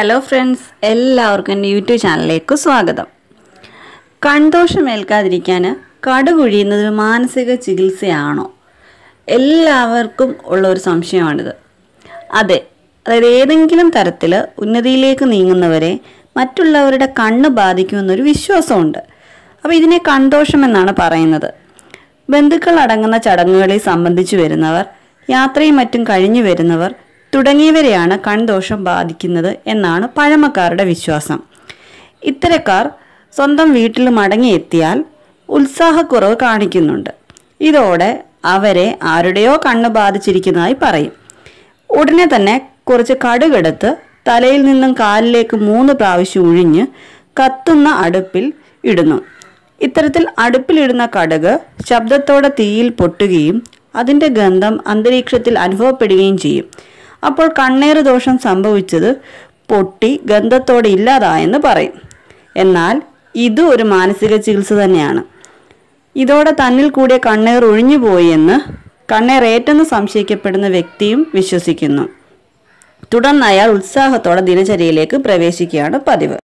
hello friends എല്ലാവർക്കും എൻ്റെ YouTube ചാനലിലേക്ക് സ്വാഗതം കൺദോഷം ഏൽക്കാതിരിക്കാൻ കടുകുഴിയുന്നതൊരു മാനസിക ചികിത്സയാണോ എല്ലാവർക്കും ഉള്ള ഒരു സംശയമാണിത് അതെ അതായത് ഏതെങ്കിലും തരത്തിൽ ഉന്നതിയിലേക്ക് നീങ്ങുന്നവരെ മറ്റുള്ളവരുടെ കണ്ണ് ബാധിക്കുമെന്നൊരു വിശ്വാസമുണ്ട് അപ്പോൾ ഇതിനെ കൺദോഷം എന്നാണ് പറയുന്നത് ബന്ധുക്കൾ അടങ്ങുന്ന ചടങ്ങുകളിൽ സംബന്ധിച്ചു വരുന്നവർ യാത്രയും മറ്റും കഴിഞ്ഞു വരുന്നവർ തുടങ്ങിയവരെയാണ് കൺദോഷം ബാധിക്കുന്നത് എന്നാണ് പഴമക്കാരുടെ വിശ്വാസം ഇത്തരക്കാർ സ്വന്തം വീട്ടിൽ മടങ്ങിയെത്തിയാൽ ഉത്സാഹക്കുറവ് കാണിക്കുന്നുണ്ട് ഇതോടെ അവരെ ആരുടെയോ കണ്ണ് ബാധിച്ചിരിക്കുന്നതായി പറയും ഉടനെ തന്നെ കുറച്ച് കടുകെടുത്ത് തലയിൽ നിന്നും കാലിലേക്ക് മൂന്ന് പ്രാവശ്യം ഉഴിഞ്ഞ് കത്തുന്ന അടുപ്പിൽ ഇടുന്നു ഇത്തരത്തിൽ അടുപ്പിലിടുന്ന കടുക് ശബ്ദത്തോടെ തീയിൽ പൊട്ടുകയും അതിൻ്റെ ഗന്ധം അന്തരീക്ഷത്തിൽ അനുഭവപ്പെടുകയും ചെയ്യും അപ്പോൾ കണ്ണേറ് ദോഷം സംഭവിച്ചത് പൊട്ടി ഗന്ധത്തോടെ ഇല്ലാതായെന്ന് പറയും എന്നാൽ ഇത് ഒരു മാനസിക ചികിത്സ തന്നെയാണ് ഇതോടെ തന്നിൽ കൂടിയ കണ്ണേർ ഒഴിഞ്ഞുപോയി എന്ന് കണ്ണേറേറ്റെന്ന് സംശയിക്കപ്പെടുന്ന വ്യക്തിയും വിശ്വസിക്കുന്നു തുടർന്ന് അയാൾ ഉത്സാഹത്തോടെ ദിനചര്യയിലേക്ക് പ്രവേശിക്കുകയാണ് പതിവ്